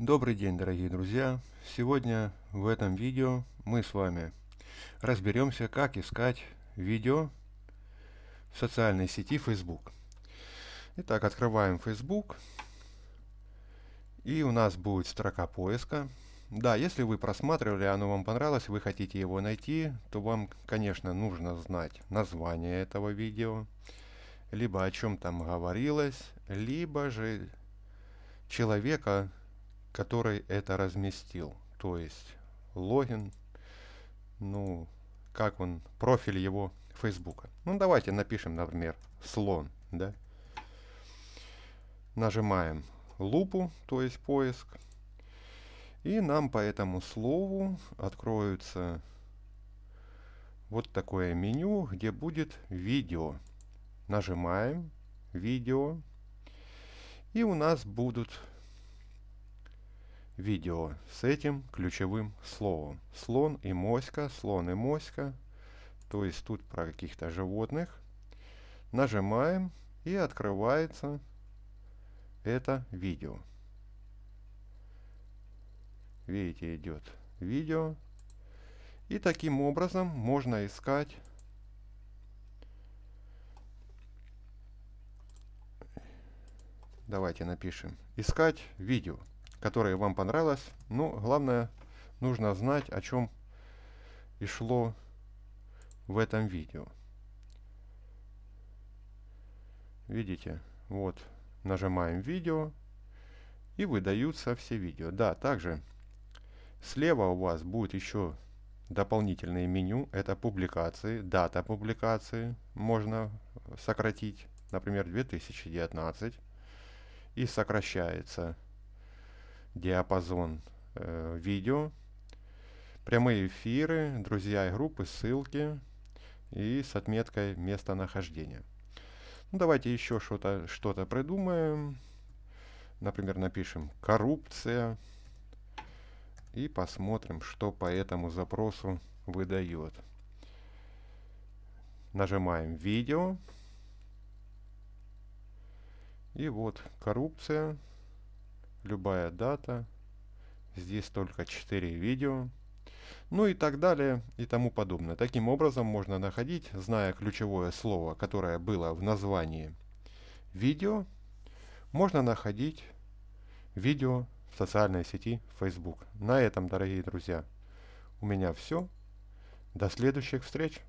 Добрый день, дорогие друзья! Сегодня в этом видео мы с вами разберемся, как искать видео в социальной сети Facebook. Итак, открываем Facebook. И у нас будет строка поиска. Да, если вы просматривали, оно вам понравилось, вы хотите его найти, то вам, конечно, нужно знать название этого видео, либо о чем там говорилось, либо же человека, который это разместил. То есть логин, ну, как он, профиль его Фейсбука. Ну, давайте напишем, например, слон, да. Нажимаем лупу, то есть поиск. И нам по этому слову откроется вот такое меню, где будет видео. Нажимаем видео. И у нас будут видео с этим ключевым словом. Слон и моська, слон и моська. То есть тут про каких-то животных. Нажимаем и открывается это видео. Видите, идет видео. И таким образом можно искать давайте напишем искать видео которая вам понравилась. Ну, главное, нужно знать, о чем и шло в этом видео. Видите? Вот. Нажимаем видео. И выдаются все видео. Да, также слева у вас будет еще дополнительное меню. Это публикации, дата публикации. Можно сократить, например, 2019. И сокращается диапазон э, видео, прямые эфиры, друзья и группы, ссылки и с отметкой местонахождения. Ну, давайте еще что-то что, -то, что -то придумаем. Например, напишем «коррупция» и посмотрим, что по этому запросу выдает. Нажимаем «Видео». И вот «Коррупция» любая дата. Здесь только 4 видео. Ну и так далее и тому подобное. Таким образом можно находить, зная ключевое слово, которое было в названии видео, можно находить видео в социальной сети Facebook. На этом, дорогие друзья, у меня все. До следующих встреч!